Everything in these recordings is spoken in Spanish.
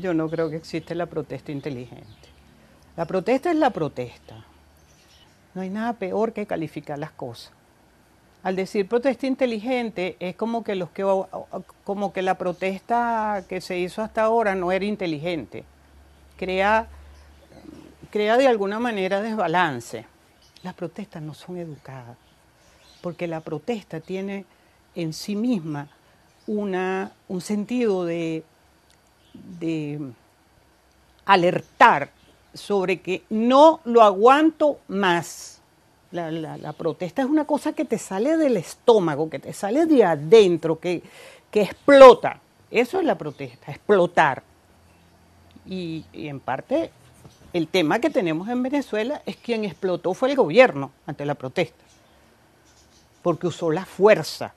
Yo no creo que existe la protesta inteligente. La protesta es la protesta. No hay nada peor que calificar las cosas. Al decir protesta inteligente es como que los que como que la protesta que se hizo hasta ahora no era inteligente. Crea crea de alguna manera desbalance. Las protestas no son educadas, porque la protesta tiene en sí misma una, un sentido de de alertar sobre que no lo aguanto más. La, protesta es una cosa que te sale del estómago, que te sale de adentro, que, que explota. Eso es la protesta, explotar. Y, y, en parte el tema que tenemos en Venezuela es quien explotó fue el gobierno ante la protesta, porque usó la fuerza,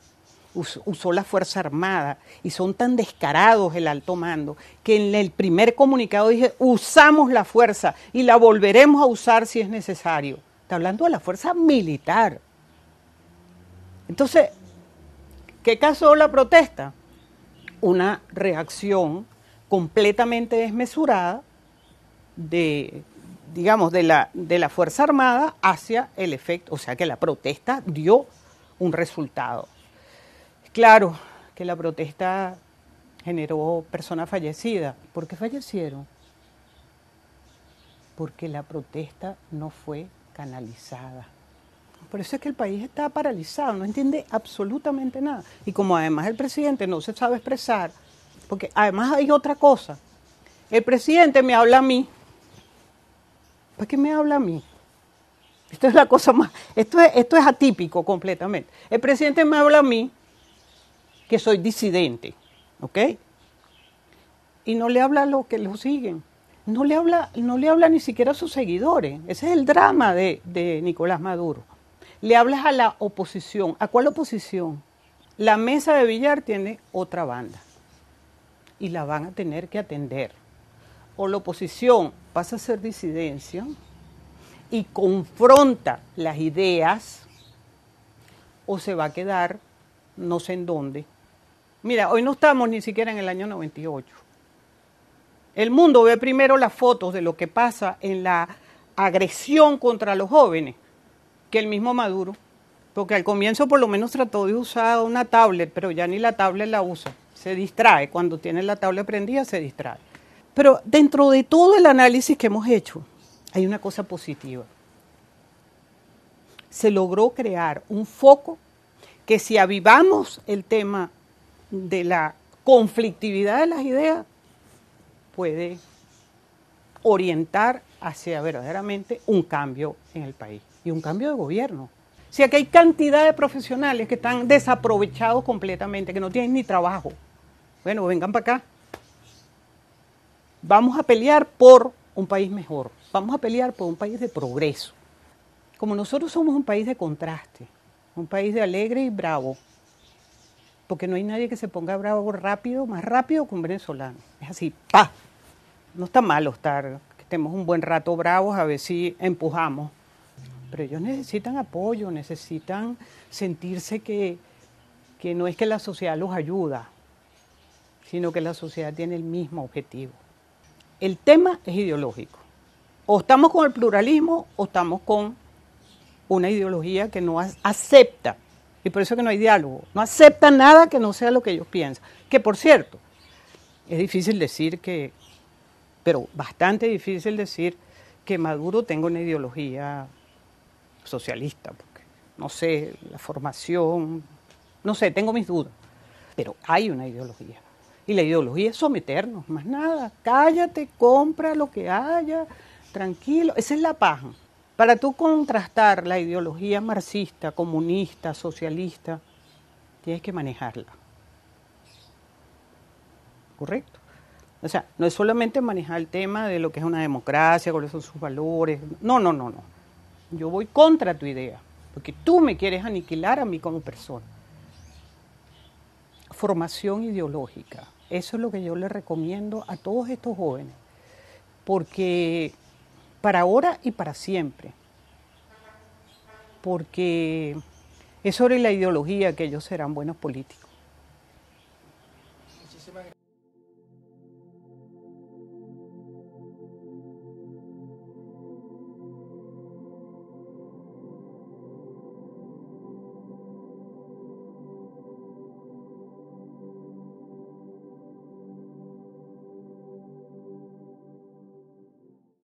usó la Fuerza Armada y son tan descarados el alto mando que en el primer comunicado dije, usamos la fuerza y la volveremos a usar si es necesario. Está hablando de la fuerza militar. Entonces, ¿qué caso la protesta? Una reacción completamente desmesurada de digamos, de la, de la Fuerza Armada hacia el efecto, o sea que la protesta dio un resultado. Claro que la protesta generó personas fallecidas. ¿Por qué fallecieron? Porque la protesta no fue canalizada. Por eso es que el país está paralizado, no entiende absolutamente nada. Y como además el presidente no se sabe expresar, porque además hay otra cosa. El presidente me habla a mí. ¿Para qué me habla a mí? Esto es la cosa más, esto esto es atípico completamente. El presidente me habla a mí que soy disidente, ¿ok? Y no le habla a los que lo siguen, no le habla, no le habla ni siquiera a sus seguidores, ese es el drama de, de Nicolás Maduro. Le hablas a la oposición, ¿a cuál oposición? La mesa de billar tiene otra banda y la van a tener que atender. O la oposición pasa a ser disidencia y confronta las ideas o se va a quedar no sé en dónde, Mira, hoy no estamos ni siquiera en el año 98. El mundo ve primero las fotos de lo que pasa en la agresión contra los jóvenes que el mismo Maduro, porque al comienzo por lo menos trató de usar una tablet, pero ya ni la tablet la usa, se distrae, cuando tiene la tablet prendida se distrae. Pero dentro de todo el análisis que hemos hecho, hay una cosa positiva. Se logró crear un foco que si avivamos el tema de la conflictividad de las ideas puede orientar hacia verdaderamente un cambio en el país y un cambio de gobierno. Si sea que hay cantidad de profesionales que están desaprovechados completamente, que no tienen ni trabajo. Bueno, vengan para acá. Vamos a pelear por un país mejor. Vamos a pelear por un país de progreso. Como nosotros somos un país de contraste, un país de alegre y bravo, porque no hay nadie que se ponga bravo rápido, más rápido que un venezolano. Es así, pa. No está malo estar, que estemos un buen rato bravos a ver si empujamos. Pero ellos necesitan apoyo, necesitan sentirse que, que no es que la sociedad los ayuda, sino que la sociedad tiene el mismo objetivo. El tema es ideológico. O estamos con el pluralismo o estamos con una ideología que no acepta y por eso que no hay diálogo. No aceptan nada que no sea lo que ellos piensan. Que por cierto, es difícil decir que, pero bastante difícil decir que Maduro tenga una ideología socialista, porque no sé, la formación, no sé, tengo mis dudas, pero hay una ideología. Y la ideología es someternos, más nada. Cállate, compra lo que haya, tranquilo. Esa es la paja. Para tú contrastar la ideología marxista, comunista, socialista, tienes que manejarla. ¿Correcto? O sea, no es solamente manejar el tema de lo que es una democracia, cuáles son sus valores. No, no, no, no. Yo voy contra tu idea, porque tú me quieres aniquilar a mí como persona. Formación ideológica. Eso es lo que yo le recomiendo a todos estos jóvenes, porque para ahora y para siempre, porque es sobre la ideología que ellos serán buenos políticos.